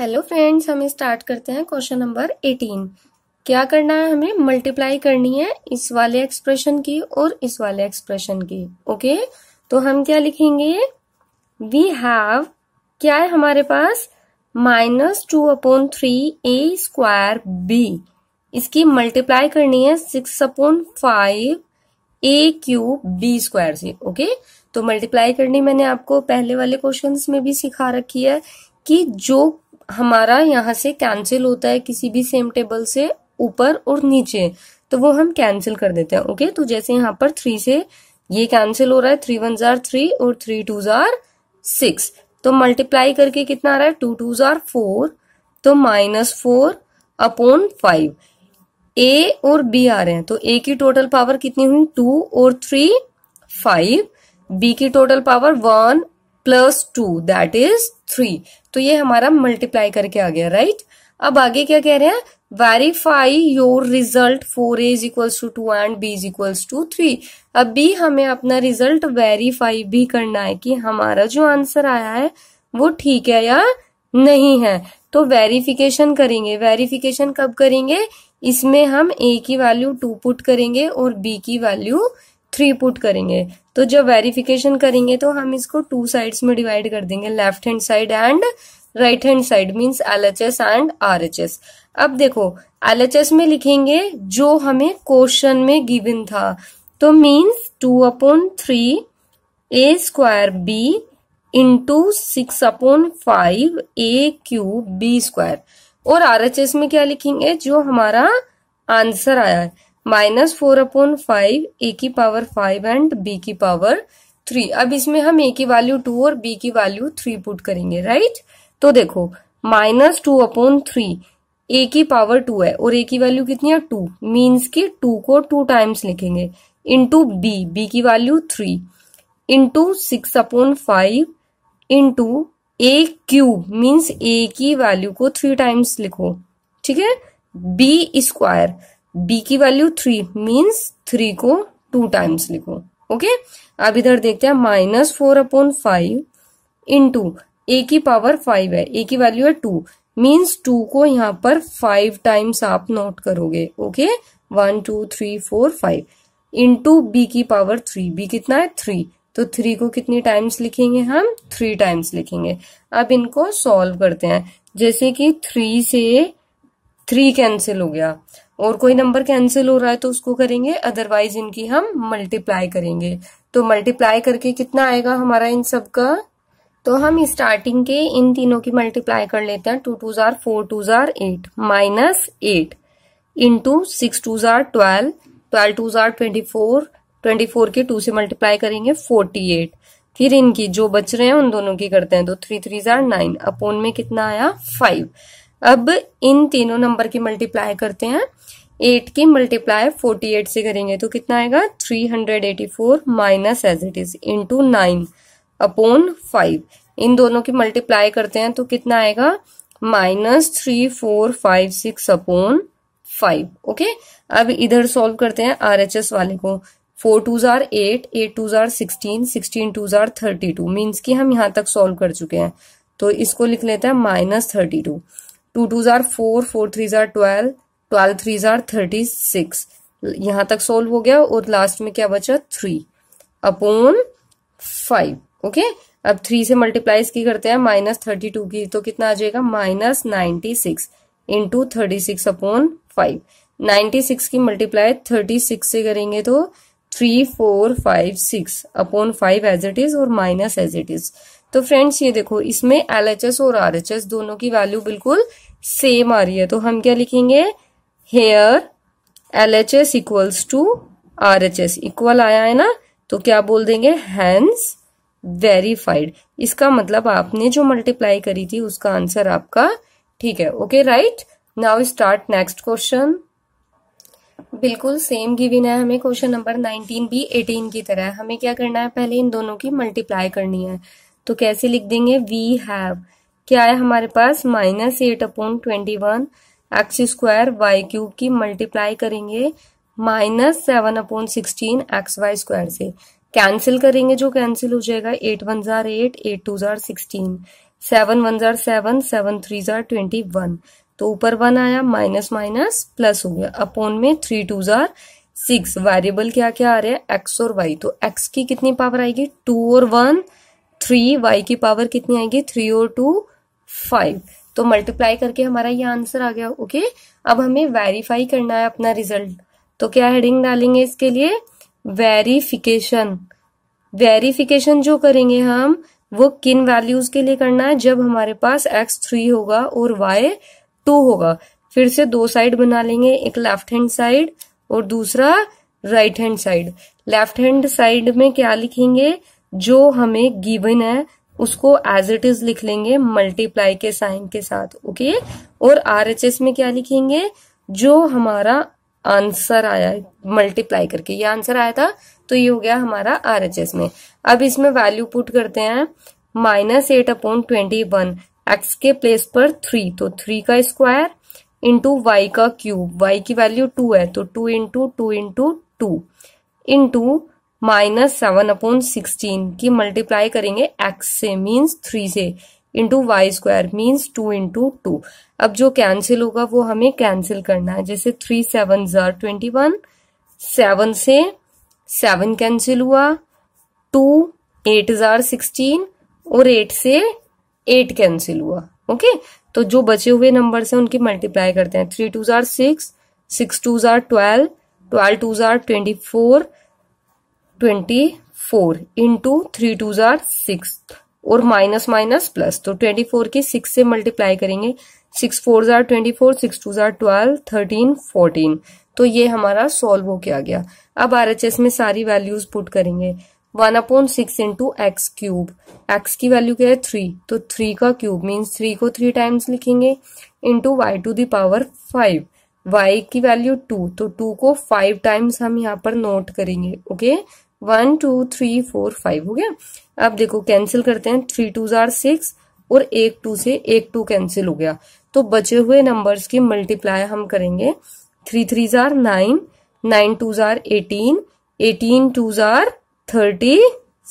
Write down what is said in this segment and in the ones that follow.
Hello friends हम start करते हैं क्वेश्चन नंबर एटीन क्या करना है हमें मल्टीप्लाई करनी है इस वाले एक्सप्रेशन की और इस वाले एक्सप्रेशन की ओके तो हम क्या लिखेंगे वी हैव क्या है हमारे पास minus two upon three A square B इसकी मल्टीप्लाई करनी है six upon five A cube B square से ओके तो मल्टीप्लाई करनी मैंने आपको पहले वाले क्वेश्चन में भी सिखा रखी है कि जो हमारा यहाँ से कैंसिल होता है किसी भी सेम टेबल से ऊपर और नीचे तो वो हम कैंसिल कर देते हैं ओके तो जैसे यहाँ पर थ्री से ये कैंसिल हो रहा है थ्री वन जार थ्री और थ्री टू जार सिक्स तो मल्टीप्लाई करके कितना आ रहा है टू टू जार फोर तो minus four upon five A और बी आ रहे हैं तो ए की टोटल पावर कितनी हुई टू और थ्री फाइव बी की total power one plus two that is three तो ये हमारा मल्टीप्लाई करके आ गया राइट अब आगे क्या कह रहे हैं verify your result for as equals to two and B is equals to three अब भी हमें अपना रिजल्ट वेरीफाई भी करना है कि हमारा जो आंसर आया है वो ठीक है या नहीं है तो वेरिफिकेशन करेंगे वेरिफिकेशन कब करेंगे इसमें हम ए की वैल्यू टू पुट करेंगे और बी की वैल्यू थ्री पुट करेंगे तो जब वेरिफिकेशन करेंगे तो हम इसको टू साइड्स में डिवाइड कर देंगे left hand side and right hand side means L H S and R H S अब देखो एल एच एस में लिखेंगे जो हमें क्वेश्चन में गिवन था तो means two upon three A square B into six upon five A cube B square और आर एच एस में क्या लिखेंगे जो हमारा आंसर आया है minus four upon five A की पावर फाइव एंड बी की पावर थ्री अब इसमें हम ए की वैल्यू टू और बी की वैल्यू थ्री पुट करेंगे राइट तो देखो minus two upon three A की पावर टू है और ए की वैल्यू कितनी है टू मीन्स की टू को टू टाइम्स लिखेंगे इंटू बी बी की value three into six upon five into A cube means A की वैल्यू को थ्री टाइम्स लिखो ठीक है बी स्क्वायर बी की वैल्यू थ्री मीन्स थ्री को टू टाइम्स लिखो ओके अब इधर देखते हैं minus four upon five into A की पावर फाइव है ए की वैल्यू है टू मीन्स टू को यहाँ पर फाइव टाइम्स आप नोट करोगे okay one two three four five into B की पावर थ्री बी कितना है थ्री तो थ्री को कितनी टाइम्स लिखेंगे हम थ्री टाइम्स लिखेंगे अब इनको सॉल्व करते हैं जैसे कि थ्री से थ्री कैंसिल हो गया और कोई नंबर कैंसिल हो रहा है तो उसको करेंगे अदरवाइज इनकी हम मल्टीप्लाई करेंगे तो मल्टीप्लाई करके कितना आएगा हमारा इन सब का तो हम स्टार्टिंग के इन तीनों की मल्टीप्लाई कर लेते हैं टू टू जार फोर टू जार eight minus eight into six two जार ट्वेल्व ट्वेल्व टू जार ट्वेंटी फोर ट्वेंटी फोर के टू से मल्टीप्लाई करेंगे फोर्टी एट फिर इनकी जो बच रहे हैं उन दोनों की करते हैं तो थ्री थ्री जार नाइन अपोन में कितना आया फाइव अब इन तीनों नंबर की मल्टीप्लाई करते हैं एट की मल्टीप्लाई फोर्टी एट से करेंगे तो कितना आएगा three hundred eighty four minus as it is into nine upon five इन दोनों की मल्टीप्लाई करते हैं तो कितना आएगा minus three four five six upon five okay अब इधर सॉल्व करते हैं आरएचएस वाले को फोर टू जार एट एट टू जार सिक्सटीन सिक्सटीन टू जार थर्टी टू मीन्स की हम यहाँ तक सॉल्व कर चुके हैं तो इसको लिख लेते हैं minus thirty two two two जार फोर फोर थ्री जार ट्वेल्व ट्वेल्व थ्री जार थर्टी सिक्स यहां तक सोल्व हो गया और लास्ट में क्या बचा थ्री अपोन फाइव ओके अब थ्री से मल्टीप्लाईज की करते हैं माइनस थर्टी टू की तो कितना आ जाएगा minus ninety six into thirty six upon five ninety six की मल्टीप्लाई थर्टी सिक्स से करेंगे तो three four five six upon five as it is और माइनस एज इट इज तो फ्रेंड्स ये देखो इसमें एल और आर दोनों की वैल्यू बिल्कुल सेम आ रही है तो हम क्या लिखेंगे here L H S equals to R H S equal आया है ना तो क्या बोल देंगे हैंस वेरीफाइड इसका मतलब आपने जो मल्टीप्लाई करी थी उसका आंसर आपका ठीक है okay right now start next question बिल्कुल सेम गिविन है हमें क्वेश्चन नंबर 19 भी 18 की तरह हमें क्या करना है पहले इन दोनों की मल्टीप्लाई करनी है तो कैसे लिख देंगे वी हैव क्या है हमारे पास minus eight upon twenty one x square y cube की मल्टीप्लाई करेंगे minus seven upon sixteen x y square से कैंसिल करेंगे जो कैंसिल हो जाएगा एट वन जार एट एट टू जार सिक्सटीन सेवन वन जार सेवन सेवन थ्री जार ट्वेंटी वन तो ऊपर वन आया माइनस माइनस प्लस हो गया अपोन में थ्री टू जार सिक्स वेरिएबल क्या क्या आ रहे हैं एक्स और वाई तो एक्स की कितनी पावर आएगी टू और वन थ्री वाई की पावर कितनी आएगी थ्री और टू फाइव तो मल्टीप्लाई करके हमारा ये आंसर आ गया ओके अब हमें वेरीफाई करना है अपना रिजल्ट तो क्या हेडिंग डालेंगे इसके लिए वेरीफिकेशन वेरीफिकेशन जो करेंगे हम वो किन वैल्यूज के लिए करना है जब हमारे पास एक्स थ्री होगा और वाई टू होगा फिर से दो साइड बना लेंगे एक लेफ्ट हैंड साइड और दूसरा right hand side left hand side में क्या लिखेंगे जो हमें गिवन है उसको एज इट इज लिख लेंगे मल्टीप्लाई के साइन के साथ ओके okay? और आरएचएस में क्या लिखेंगे जो हमारा आंसर आया मल्टीप्लाई करके ये आंसर आया था तो ये हो गया हमारा आरएचएस में अब इसमें वैल्यू पुट करते हैं minus eight upon twenty one x के प्लेस पर थ्री तो थ्री का स्क्वायर इंटू वाई का क्यूब वाई की वैल्यू टू है तो two into two into two into minus seven upon sixteen की मल्टीप्लाई करेंगे एक्स से मीन्स थ्री से into y square means two into two अब जो कैंसिल होगा वो हमें कैंसिल करना है जैसे थ्री सेवन जर ट्वेंटी वन सेवन से सेवन कैंसिल हुआ टू एट जार सिक्सटीन और एट से एट कैंसिल हुआ ओके तो जो बचे हुए नंबर है उनकी मल्टीप्लाई करते हैं थ्री टू जार सिक्स सिक्स टू जार ट्वेल्व ट्वेल्व टू जार twenty four twenty four into three two जार सिक्स और माइनस माइनस प्लस तो ट्वेंटी फोर की सिक्स से मल्टीप्लाई करेंगे सिक्स फोर जार ट्वेंटी फोर सिक्स टू जार ट्वेल्व थर्टीन फोर्टीन तो ये हमारा सॉल्व के आ गया अब आर एच एस में सारी वैल्यूज पुट करेंगे one upon six into x cube x की वैल्यू क्या है थ्री तो थ्री का क्यूब मीन्स थ्री को थ्री टाइम्स लिखेंगे into y to the power five y की वैल्यू टू तो टू को फाइव टाइम्स हम यहाँ पर नोट करेंगे okay okay? One two three four five हो गया अब देखो कैंसिल करते हैं थ्री टू जार सिक्स और एक टू से एक टू कैंसिल हो गया तो बचे हुए नंबर्स की मल्टीप्लाई हम करेंगे थ्री थ्री जार नाइन नाइन टू जार एटीन एटीन टू जार थर्टी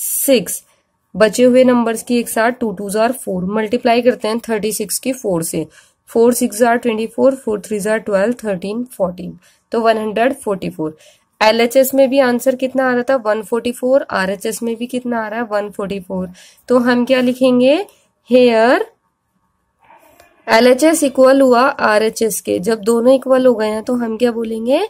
सिक्स बचे हुए नंबर्स की एक साथ टू टू जार फोर मल्टीप्लाई करते हैं थर्टी सिक्स की फोर से फोर सिक्स जार ट्वेंटी फोर फोर थ्री जार ट्वेल्व थर्टीन फोर्टीन तो one hundred forty four L में भी आंसर कितना आ रहा था 144 आरएचएस में भी कितना आ रहा है 144 तो हम क्या लिखेंगे here L H S equal हुआ आर एच एस के जब दोनों इक्वल हो गए हैं तो हम क्या बोलेंगे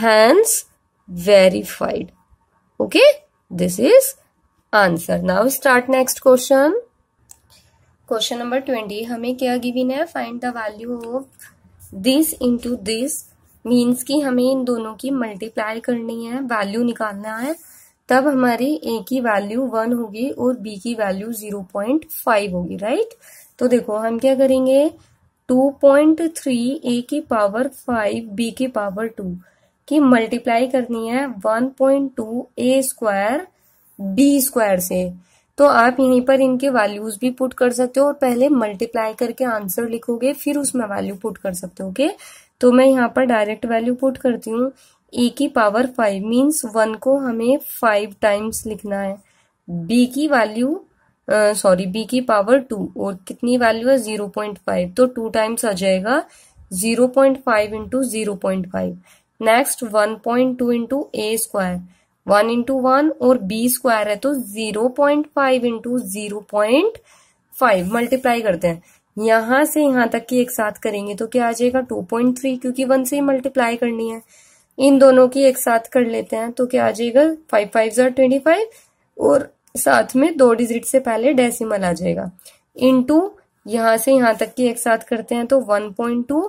hands verified okay this is answer now start next question question number twenty हमें क्या गिविन है find the value of this into this means की हमें इन दोनों की मल्टीप्लाई करनी है वैल्यू निकालना है तब हमारी ए की वैल्यू वन होगी और बी की वैल्यू जीरो पॉइंट फाइव होगी राइट तो देखो हम क्या करेंगे टू पॉइंट थ्री ए की पावर फाइव बी की पावर टू की मल्टीप्लाई करनी है one point two A square B square से तो आप यहीं पर इनके वैल्यूज भी पुट कर सकते हो और पहले मल्टीप्लाई करके आंसर लिखोगे फिर उसमें वैल्यू पुट कर सकते हो ओके okay? तो मैं यहाँ पर डायरेक्ट वैल्यू पुट करती हूँ ए की पावर फाइव मीन्स वन को हमें फाइव टाइम्स लिखना है बी की वैल्यू सॉरी बी की पावर टू और कितनी वैल्यू है जीरो पॉइंट फाइव तो टू टाइम्स आ जाएगा zero point five into zero point five next one point two into A square one into one और बी स्क्वायर है तो zero point five into zero point five multiply करते हैं यहां से यहां तक की एक साथ करेंगे तो क्या आ जाएगा टू पॉइंट थ्री क्योंकि वन से ही मल्टीप्लाई करनी है इन दोनों की एक साथ कर लेते हैं तो क्या आ जाएगा फाइव फाइव जार ट्वेंटी फाइव और साथ में दो डिजिट से पहले डेसिमल आ जाएगा इन टू यहां से यहां तक की एक साथ करते हैं तो वन पॉइंट टू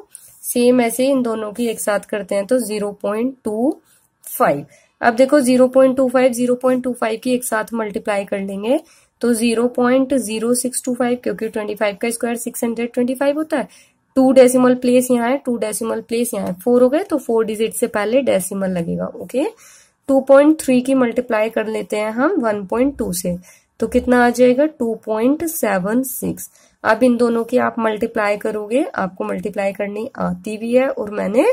सेम ऐसे इन दोनों की एक साथ करते हैं तो जीरो पॉइंट टू फाइव अब देखो zero point two five zero point two five की एक साथ मल्टीप्लाई कर लेंगे तो zero point zero six two five क्योंकि ट्वेंटी फाइव का square six hundred twenty five होता है टू डेसिमल प्लेस यहाँ है टू डेसिमल प्लेस यहाँ है फोर हो गए तो फोर डिजिट से पहले डेसिमल लगेगा ओके टू पॉइंट थ्री की मल्टीप्लाई कर लेते हैं हम वन पॉइंट टू से तो कितना आ जाएगा टू पॉइंट सेवन सिक्स अब इन दोनों की आप मल्टीप्लाई करोगे आपको मल्टीप्लाई करनी आती भी है और मैंने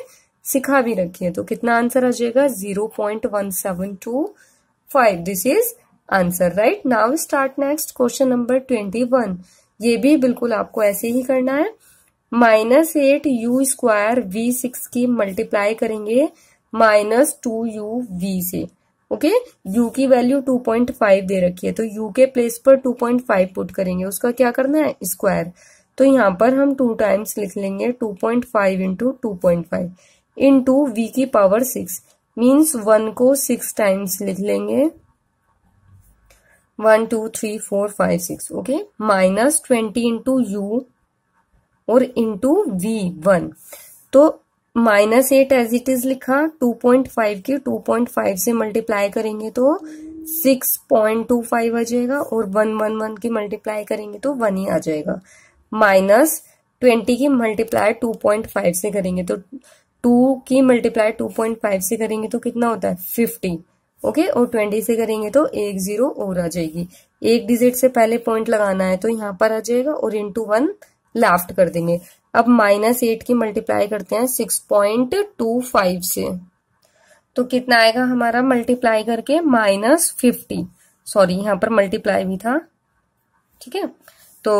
सिखा भी रखी है तो कितना आंसर आ जाएगा zero point one seven two five this is answer right now start next question number twenty one ये भी बिल्कुल आपको ऐसे ही करना है minus eight u square v six की मल्टीप्लाई करेंगे माइनस टू यू वी से ओके okay? यू की वैल्यू टू पॉइंट फाइव दे रखी है तो यू के प्लेस पर टू पॉइंट फाइव पुट करेंगे उसका क्या करना है स्क्वायर तो यहां पर हम टू टाइम्स लिख लेंगे two point five into two point five into v की पावर सिक्स मीन्स वन को सिक्स टाइम्स लिख लेंगे one two three four five six okay minus twenty into u और इंटू वी वन तो minus eight as it is लिखा two point five की two point five से multiply करेंगे तो सिक्स पॉइंट टू फाइव आ जाएगा और वन वन वन की मल्टीप्लाई करेंगे तो वन ही आ जाएगा माइनस ट्वेंटी की मल्टीप्लाई टू पॉइंट फाइव से करेंगे तो टू की मल्टीप्लाई टू पॉइंट फाइव से करेंगे तो कितना होता है फिफ्टी ओके और ट्वेंटी से करेंगे तो एक जीरो और आ जाएगी एक डिजिट से पहले पॉइंट लगाना है तो यहाँ पर आ जाएगा और इंटू वन लेफ्ट कर देंगे अब माइनस एट की मल्टीप्लाई करते हैं सिक्स पॉइंट टू फाइव से तो कितना आएगा हमारा मल्टीप्लाई करके माइनस फिफ्टी सॉरी यहाँ पर मल्टीप्लाई भी था ठीक है तो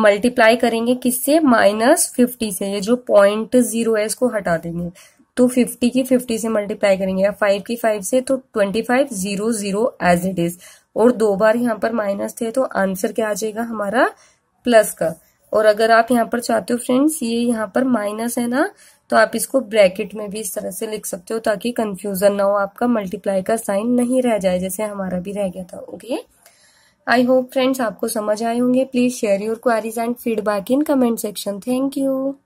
मल्टीप्लाई करेंगे किससे माइनस फिफ्टी से ये जो पॉइंट जीरो है इसको हटा देंगे तो फिफ्टी की फिफ्टी से मल्टीप्लाई करेंगे या फाइव की फाइव से तो twenty five zero zero as it is और दो बार यहाँ पर माइनस थे तो आंसर क्या आ जाएगा हमारा प्लस का और अगर आप यहाँ पर चाहते हो फ्रेंड्स ये यहाँ पर माइनस है ना तो आप इसको ब्रैकेट में भी इस तरह से लिख सकते हो ताकि कंफ्यूजन ना हो आपका मल्टीप्लाई का साइन नहीं रह जाए जैसे हमारा भी रह गया था ओके आई होप फ्रेंड्स आपको समझ आए होंगे please share your queries and feedback in comment section thank you